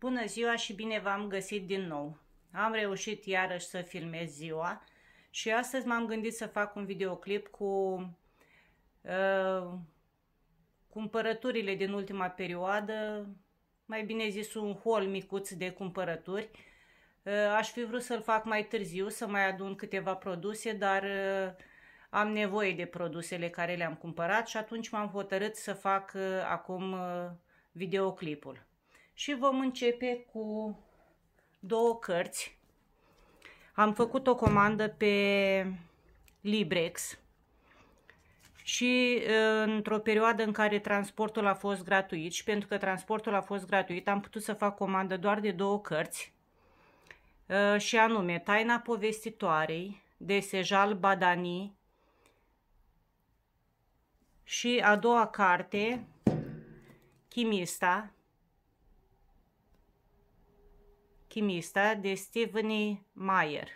Bună ziua și bine v-am găsit din nou! Am reușit iarăși să filmez ziua și astăzi m-am gândit să fac un videoclip cu uh, cumpărăturile din ultima perioadă, mai bine zis un hol micuț de cumpărături. Uh, aș fi vrut să-l fac mai târziu, să mai adun câteva produse, dar uh, am nevoie de produsele care le-am cumpărat și atunci m-am hotărât să fac uh, acum uh, videoclipul și vom începe cu două cărți. Am făcut o comandă pe Librex și într-o perioadă în care transportul a fost gratuit și pentru că transportul a fost gratuit am putut să fac comandă doar de două cărți și anume Taina povestitoarei de Sejal Badani și a doua carte Chimista Chimista de Stephanie Meyer.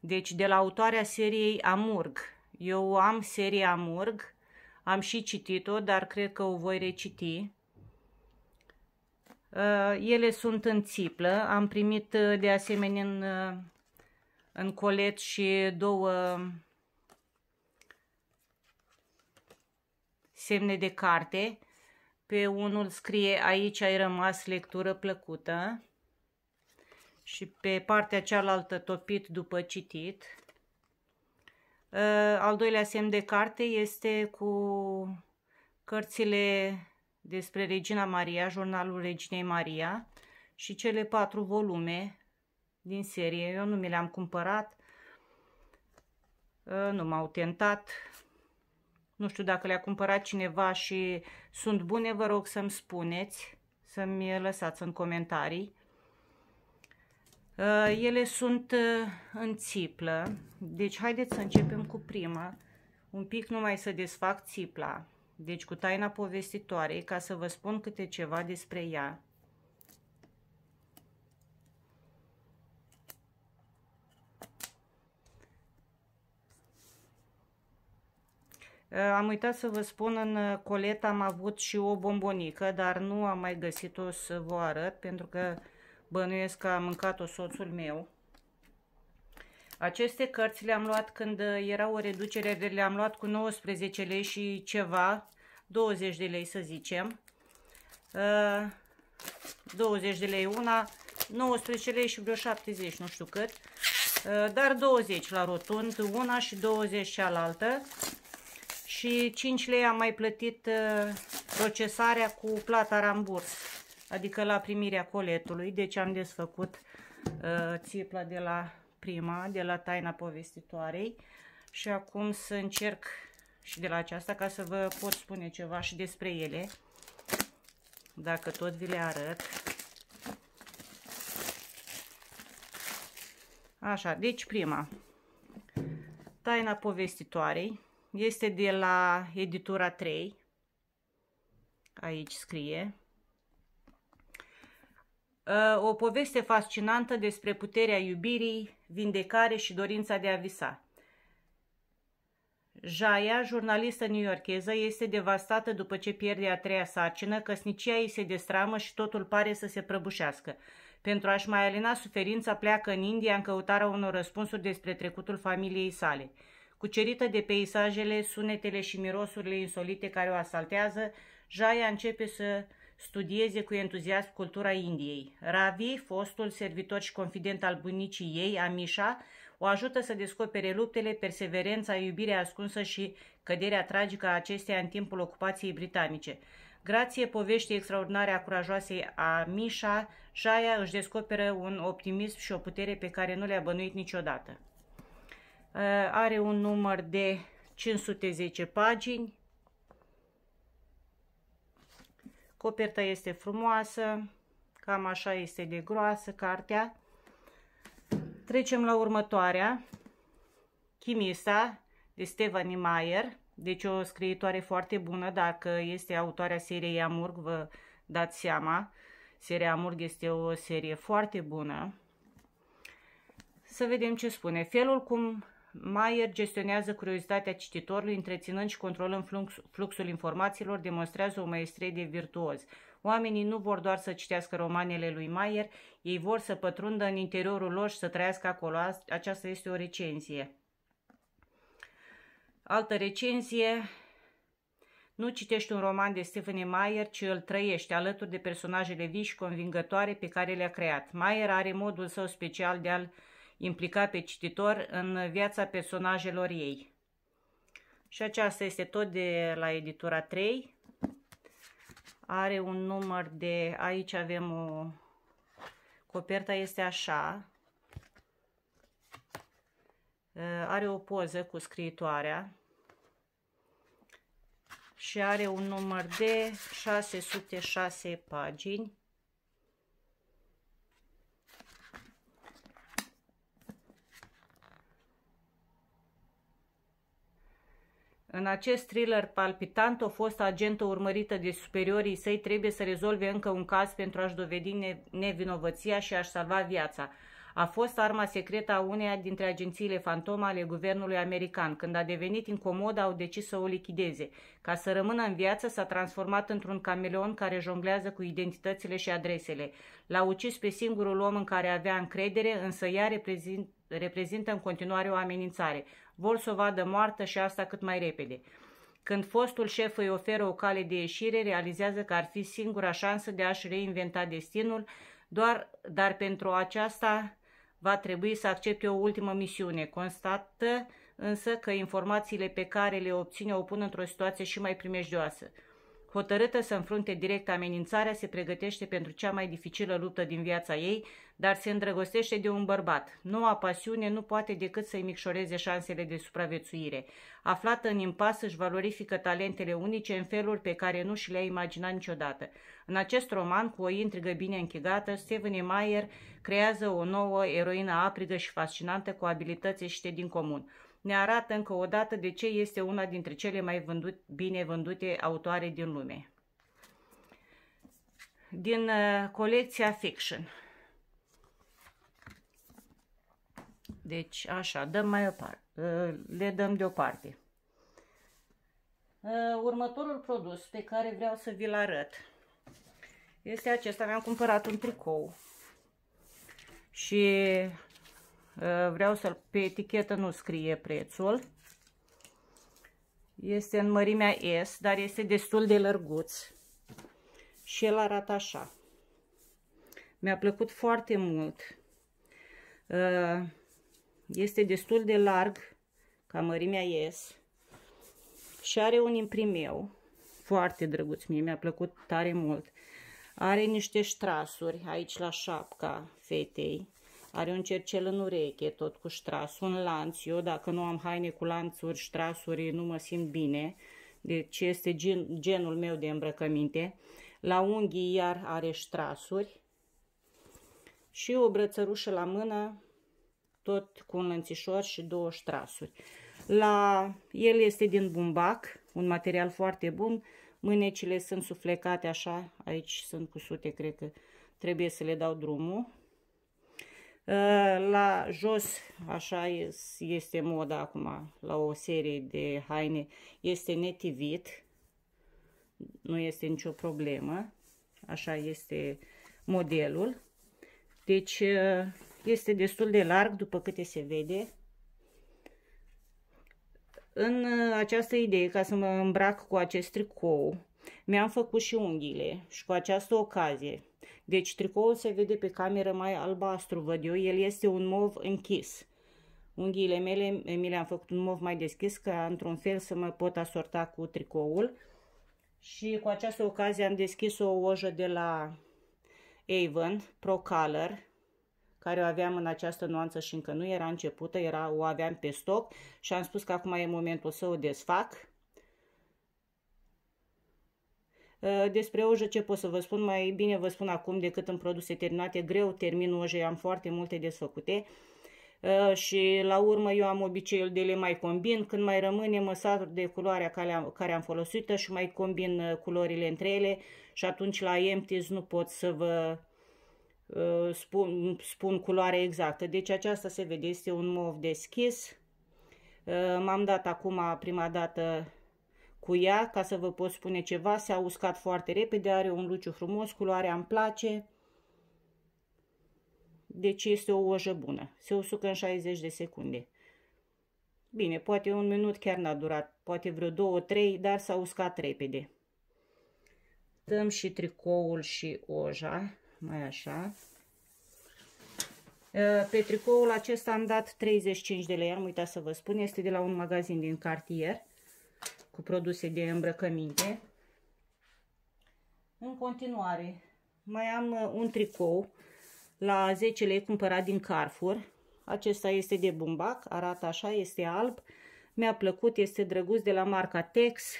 Deci de la autoarea seriei Amurg. Eu am seria Amurg, am și citit-o, dar cred că o voi reciti. Uh, ele sunt în țiplă, am primit uh, de asemenea în, uh, în colet și două semne de carte. Pe unul scrie aici ai rămas lectură plăcută și pe partea cealaltă topit după citit. Ă, al doilea semn de carte este cu cărțile despre Regina Maria, jurnalul Reginei Maria și cele patru volume din serie. Eu nu mi le-am cumpărat, ă, nu m-au tentat, nu știu dacă le-a cumpărat cineva și sunt bune, vă rog să-mi spuneți, să-mi lăsați în comentarii. Uh, ele sunt uh, în țiplă, deci haideți să începem cu prima, un pic numai să desfac țipla, deci cu taina povestitoarei, ca să vă spun câte ceva despre ea. Uh, am uitat să vă spun, în colet am avut și o bombonică, dar nu am mai găsit-o să vă arăt, pentru că Bănuiesc că a mâncat-o soțul meu. Aceste cărți le-am luat când uh, era o reducere, le-am luat cu 19 lei și ceva, 20 de lei să zicem. 20 uh, de lei una, 19 lei și vreo 70, nu știu cât. Uh, dar 20 la rotund, una și 20 cealaltă. Și 5 lei am mai plătit procesarea cu plata ramburs adică la primirea coletului, deci am desfăcut uh, țipla de la prima, de la taina povestitoarei și acum să încerc și de la aceasta ca să vă pot spune ceva și despre ele, dacă tot vi le arăt. Așa, deci prima, taina povestitoarei, este de la editura 3, aici scrie, Uh, o poveste fascinantă despre puterea iubirii, vindecare și dorința de a visa. Jaya, jurnalistă newyorkeză, este devastată după ce pierde a treia sarcină, căsnicia ei se destramă și totul pare să se prăbușească. Pentru a-și mai alina suferința, pleacă în India în căutarea unor răspunsuri despre trecutul familiei sale. Cucerită de peisajele, sunetele și mirosurile insolite care o asaltează, Jaya începe să studieze cu entuziasm cultura Indiei. Ravi, fostul servitor și confident al bunicii ei, Amisha, o ajută să descopere luptele, perseverența, iubirea ascunsă și căderea tragică a acesteia în timpul ocupației britanice. Grație poveștii extraordinare a curajoasei Amisha, Jaya își descoperă un optimism și o putere pe care nu le-a bănuit niciodată. Uh, are un număr de 510 pagini, Coperta este frumoasă, cam așa este de groasă cartea. Trecem la următoarea, Chimista, de Stephanie Mayer. Deci o scriitoare foarte bună, dacă este autoarea seriei Amurg, vă dați seama. Seria Amurg este o serie foarte bună. Să vedem ce spune. Felul cum Mayer gestionează curiozitatea cititorului, întreținând și controlând flux, fluxul informațiilor, demonstrează o maestrie de virtuoz. Oamenii nu vor doar să citească romanele lui Mayer, ei vor să pătrundă în interiorul lor și să trăiască acolo. Aceasta este o recenzie. Altă recenzie, nu citești un roman de Stephen Meyer, ci îl trăiești alături de personajele vii și convingătoare pe care le-a creat. Meyer are modul său special de a-l implica pe cititor în viața personajelor ei. Și aceasta este tot de la editura 3. Are un număr de... Aici avem o... Coperta este așa. Ă, are o poză cu scriitoarea. Și are un număr de 606 pagini. În acest thriller palpitant, o fost agentă urmărită de superiorii săi trebuie să rezolve încă un caz pentru a-și dovedi nevinovăția și a-și salva viața a fost arma secretă a uneia dintre agențiile fantoma ale guvernului american. Când a devenit incomodă, au decis să o lichideze. Ca să rămână în viață, s-a transformat într-un cameleon care jonglează cu identitățile și adresele. L-a ucis pe singurul om în care avea încredere, însă ea reprezint, reprezintă în continuare o amenințare. Vor să o vadă moartă și asta cât mai repede. Când fostul șef îi oferă o cale de ieșire, realizează că ar fi singura șansă de a-și reinventa destinul, doar, dar pentru aceasta va trebui să accepte o ultimă misiune. Constată însă că informațiile pe care le obține o pun într-o situație și mai primejdioasă. Hotărâtă să înfrunte direct amenințarea, se pregătește pentru cea mai dificilă luptă din viața ei, dar se îndrăgostește de un bărbat. Noua pasiune nu poate decât să-i micșoreze șansele de supraviețuire. Aflată în impas, își valorifică talentele unice în feluri pe care nu și le-a imaginat niciodată. În acest roman, cu o intrigă bine închegată, Stephenie Meyer creează o nouă eroină aprigă și fascinantă cu abilități ieșite din comun. Ne arată încă o dată de ce este una dintre cele mai vândut, bine vândute autoare din lume. Din uh, colecția Fiction. Deci, așa, dăm mai uh, le dăm deoparte. Uh, următorul produs pe care vreau să vi-l arăt este acesta. Mi-am cumpărat un tricou. Și uh, vreau să-l... Pe etichetă nu scrie prețul. Este în mărimea S, dar este destul de lărguț. Și el arată așa. Mi-a plăcut foarte mult. Uh, este destul de larg, ca mărimea S. Și are un imprimeu foarte drăguț. Mie mi-a plăcut tare mult. Are niște ștrasuri aici la șapca fetei. Are un cercel în ureche, tot cu ștras, un lanț. Eu dacă nu am haine cu lanțuri, ștrasuri, nu mă simt bine. Deci este gen, genul meu de îmbrăcăminte. La unghii iar are ștrasuri. Și o brățărușă la mână, tot cu un lănțișor și două ștrasuri. La el este din bumbac, un material foarte bun. Mânecile sunt suflecate așa, aici sunt cu sute, cred că trebuie să le dau drumul. Ă, la jos, așa este moda acum, la o serie de haine, este netivit, nu este nicio problemă, așa este modelul. Deci ă, este destul de larg, după câte se vede în uh, această idee, ca să mă îmbrac cu acest tricou, mi-am făcut și unghiile și cu această ocazie. Deci tricoul se vede pe cameră mai albastru, văd eu, el este un mov închis. Unghiile mele mi le-am făcut un mov mai deschis ca într-un fel să mă pot asorta cu tricoul. Și cu această ocazie am deschis o ojă de la Avon Pro Color care o aveam în această nuanță și încă nu era începută, era, o aveam pe stoc și am spus că acum e momentul să o desfac. Uh, despre ojă ce pot să vă spun, mai bine vă spun acum decât în produse terminate, greu termin ojă, am foarte multe desfăcute uh, și la urmă eu am obiceiul de le mai combin, când mai rămâne mă de culoarea care am, care am folosită și mai combin uh, culorile între ele și atunci la empties nu pot să vă Uh, spun, spun culoare exactă. Deci aceasta se vede, este un mov deschis. Uh, m-am dat acum prima dată cu ea ca să vă pot spune ceva. S-a uscat foarte repede, are un luciu frumos, culoarea îmi place. Deci este o ojă bună. Se usucă în 60 de secunde. Bine, poate un minut chiar n-a durat, poate vreo două, trei, dar s-a uscat repede. Dăm și tricoul și oja mai așa. Pe tricoul acesta am dat 35 de lei, am uitat să vă spun, este de la un magazin din cartier cu produse de îmbrăcăminte. În continuare, mai am un tricou la 10 lei cumpărat din Carrefour. Acesta este de bumbac, arată așa, este alb. Mi-a plăcut, este drăguț de la marca Tex.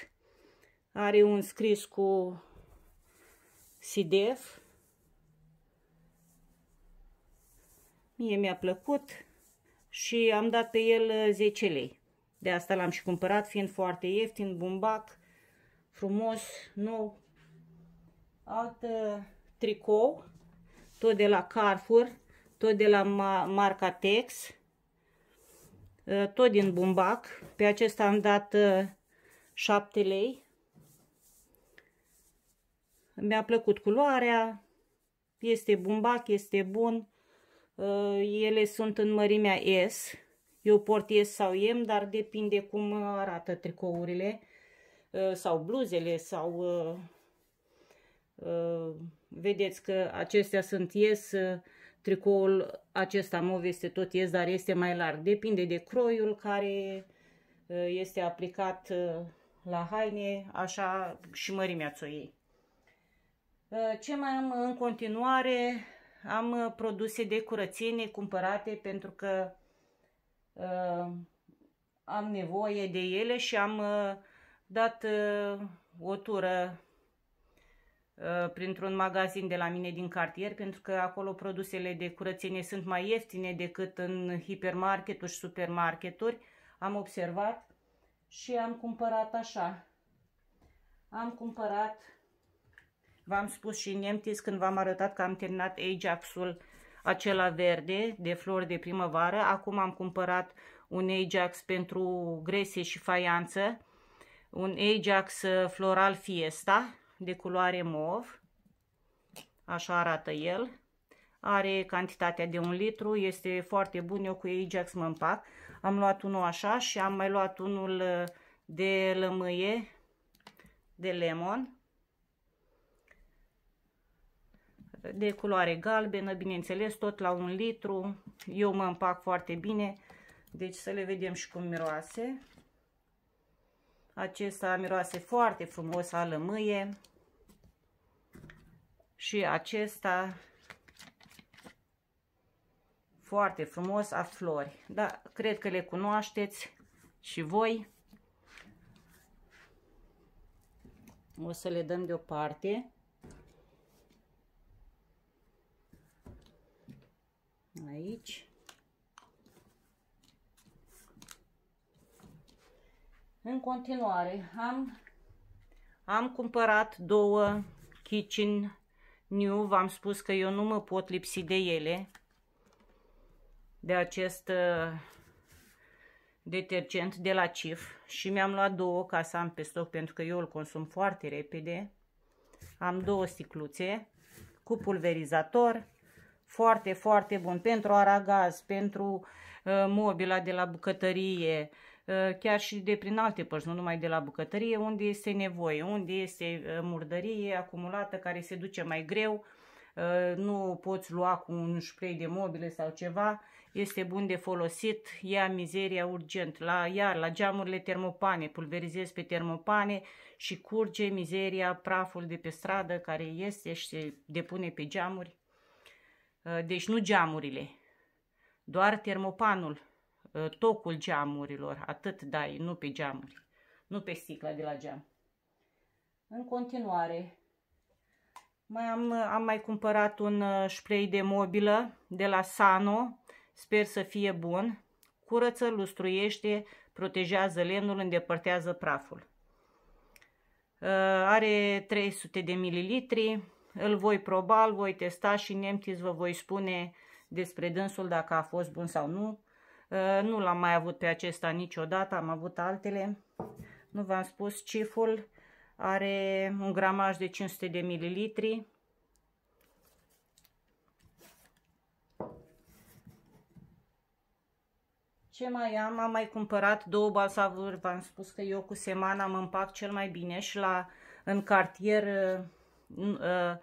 Are un scris cu SIDEF Mie mi-a plăcut și am dat pe el 10 lei. De asta l-am și cumpărat, fiind foarte ieftin, bumbac, frumos, nou. Alt tricou, tot de la Carrefour, tot de la marca Tex, ă, tot din bumbac. Pe acesta am dat 7 ă, lei. Mi-a plăcut culoarea, este bumbac, este bun. Eh, ele sunt în mărimea S. Eu port S sau M, dar depinde cum uh, arată tricourile uh, sau bluzele sau... Uh, vedeți că acestea sunt S, tricoul acesta mov este tot S, dar este mai larg. Depinde de croiul care este aplicat la haine, așa și mărimea țoiei. Eh, ce mai am în continuare? am uh, produse de curățenie cumpărate pentru că uh, am nevoie de ele și am uh, dat uh, o tură uh, printr-un magazin de la mine din cartier, pentru că acolo produsele de curățenie sunt mai ieftine decât în hipermarketuri și supermarketuri. Am observat și am cumpărat așa. Am cumpărat V-am spus și în Emptis când v-am arătat că am terminat Ajax-ul acela verde de flori de primăvară. Acum am cumpărat un Ajax pentru gresie și faianță, un Ajax uh, floral fiesta de culoare mov, așa arată el. Are cantitatea de un litru, este foarte bun, eu cu Ajax mă împac. Am luat unul așa și am mai luat unul uh, de lămâie, de lemon. de culoare galbenă, bineînțeles, tot la un litru. Eu mă împac foarte bine, deci să le vedem și cum miroase. Acesta miroase foarte frumos a lămâie. Și acesta foarte frumos a flori. Da, cred că le cunoașteți și voi. O să le dăm deoparte. În continuare, am, am cumpărat două Kitchen New. V-am spus că eu nu mă pot lipsi de ele, de acest uh, detergent de la CIF. Și mi-am luat două ca să am pe stoc, pentru că eu îl consum foarte repede. Am două sticluțe cu pulverizator foarte, foarte bun pentru aragaz, pentru uh, mobila de la bucătărie, Uh, chiar și de prin alte părți, nu numai de la bucătărie, unde este nevoie, unde este uh, murdărie acumulată care se duce mai greu, uh, nu poți lua cu un spray de mobile sau ceva, este bun de folosit, ia mizeria urgent, la, iar la geamurile termopane, pulverizezi pe termopane și curge mizeria, praful de pe stradă care este și se depune pe geamuri. Deci nu geamurile, doar termopanul Uh, tocul geamurilor, atât dai, nu pe geamuri, nu pe sticla de la geam. În continuare, mai am, uh, am mai cumpărat un uh, spray de mobilă de la Sano, sper să fie bun, curăță, lustruiește, protejează lemnul, îndepărtează praful. Are 300 de mililitri, îl voi proba, îl voi testa și în vă voi spune despre dânsul dacă a fost bun sau nu Uh, nu l-am mai avut pe acesta niciodată, am avut altele. Nu v-am spus, ciful are un gramaj de 500 de mililitri. Ce mai am? Am mai cumpărat două balsavuri. V-am spus că eu cu semana mă împac cel mai bine și la, în cartier uh, uh,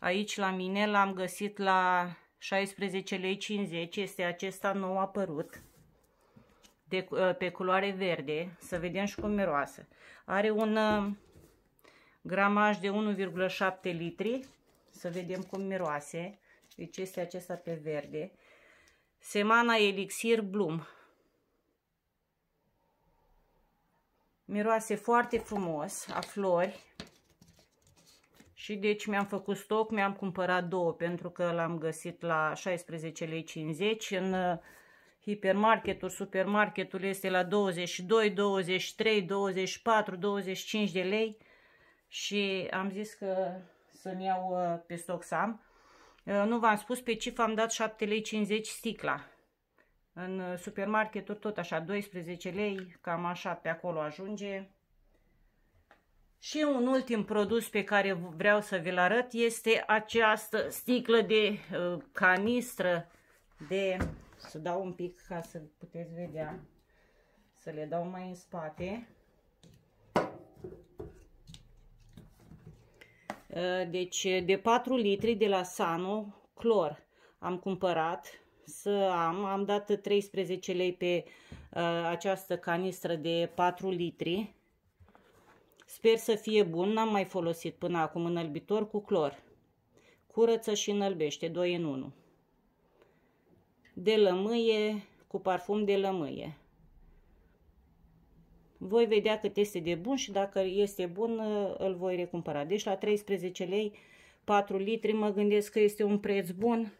aici la mine l-am găsit la 16,50 lei Este acesta nou apărut pe, ă, pe culoare verde, să vedem și cum miroase. Are un ă, gramaj de 1,7 litri, să vedem cum miroase. Deci este acesta pe verde. Semana Elixir Bloom. Miroase foarte frumos, a flori. Și deci mi-am făcut stoc, mi-am cumpărat două pentru că l-am găsit la 16,50 lei în ă, hipermarketul, supermarketul este la 22, 23, 24, 25 de lei și am zis că să-mi iau uh, pe stoc am. Uh, nu v-am spus, pe cifă am dat 7,50 lei sticla. În uh, supermarketuri tot așa, 12 lei, cam așa pe acolo ajunge. Și un ultim produs pe care vreau să vi-l arăt este această sticlă de canistră de să dau un pic ca să puteți vedea. Să le dau mai în spate. Uh, deci de 4 litri de la Sano, clor, am cumpărat să am. Am dat 13 lei pe uh, această canistră de 4 litri. Sper să fie bun, n-am mai folosit până acum înălbitor cu clor. Curăță și înălbește, 2 în 1 de lămâie, cu parfum de lămâie. Voi vedea cât este de bun și dacă este bun, îl voi recumpăra. Deci la 13 lei, 4 litri, mă gândesc că este un preț bun.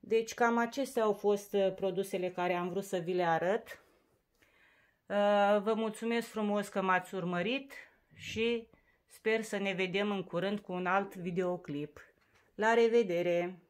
Deci cam acestea au fost uh, produsele care am vrut să vi le arăt. Uh, vă mulțumesc frumos că m-ați urmărit și sper să ne vedem în curând cu un alt videoclip. La revedere!